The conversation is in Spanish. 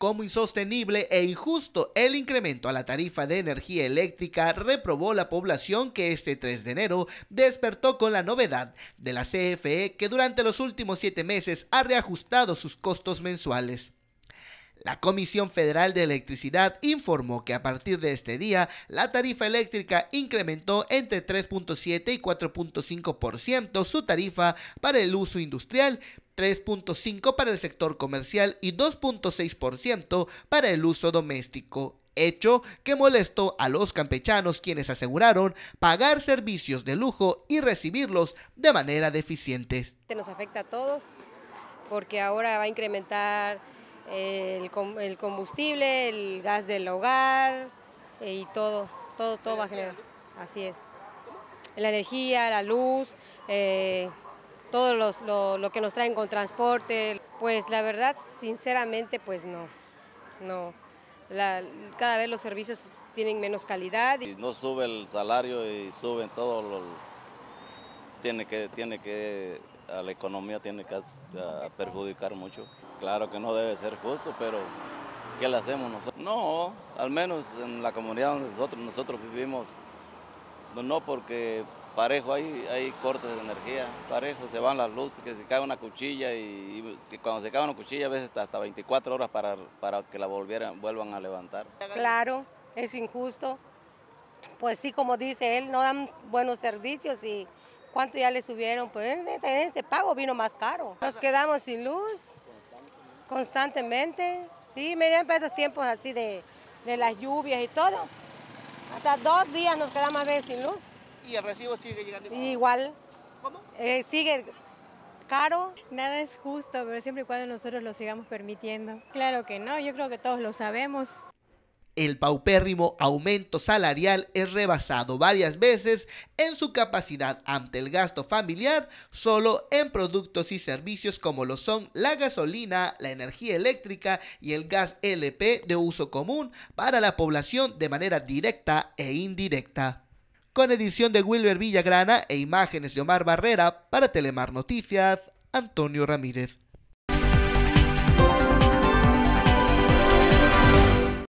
como insostenible e injusto el incremento a la tarifa de energía eléctrica, reprobó la población que este 3 de enero despertó con la novedad de la CFE que durante los últimos siete meses ha reajustado sus costos mensuales. La Comisión Federal de Electricidad informó que a partir de este día la tarifa eléctrica incrementó entre 3.7 y 4.5% su tarifa para el uso industrial, 3.5% para el sector comercial y 2.6% para el uso doméstico hecho que molestó a los campechanos quienes aseguraron pagar servicios de lujo y recibirlos de manera deficiente. Este nos afecta a todos porque ahora va a incrementar el, combustible, el gas del hogar eh, y todo, todo, todo va a generar. Así es. La energía, la luz, eh, todo los, lo, que nos traen con transporte. Pues la verdad, sinceramente, pues no, no. cada vez los servicios tienen menos calidad. Y no sube el salario y suben todo Tiene que, tiene que, la economía tiene que perjudicar mucho. Claro que no debe ser justo, pero ¿qué le hacemos nosotros? No, al menos en la comunidad donde nosotros, nosotros vivimos, no porque parejo, hay, hay cortes de energía, parejo, se van las luces, que se cae una cuchilla y, cuando se cae una cuchilla a veces hasta, 24 horas para, para que la volvieran, vuelvan a levantar. Claro, es injusto. Pues sí, como dice él, no dan buenos servicios y cuánto ya le subieron, pues en este pago vino más caro. Nos quedamos sin luz constantemente. Sí, miren para esos tiempos así de, de las lluvias y todo. Hasta dos días nos quedamos a veces sin luz. ¿Y el recibo sigue llegando igual? ¿Cómo? Eh, sigue caro. Nada es justo, pero siempre y cuando nosotros lo sigamos permitiendo. Claro que no, yo creo que todos lo sabemos. El paupérrimo aumento salarial es rebasado varias veces en su capacidad ante el gasto familiar solo en productos y servicios como lo son la gasolina, la energía eléctrica y el gas LP de uso común para la población de manera directa e indirecta con edición de Wilber Villagrana e imágenes de Omar Barrera para Telemar Noticias, Antonio Ramírez.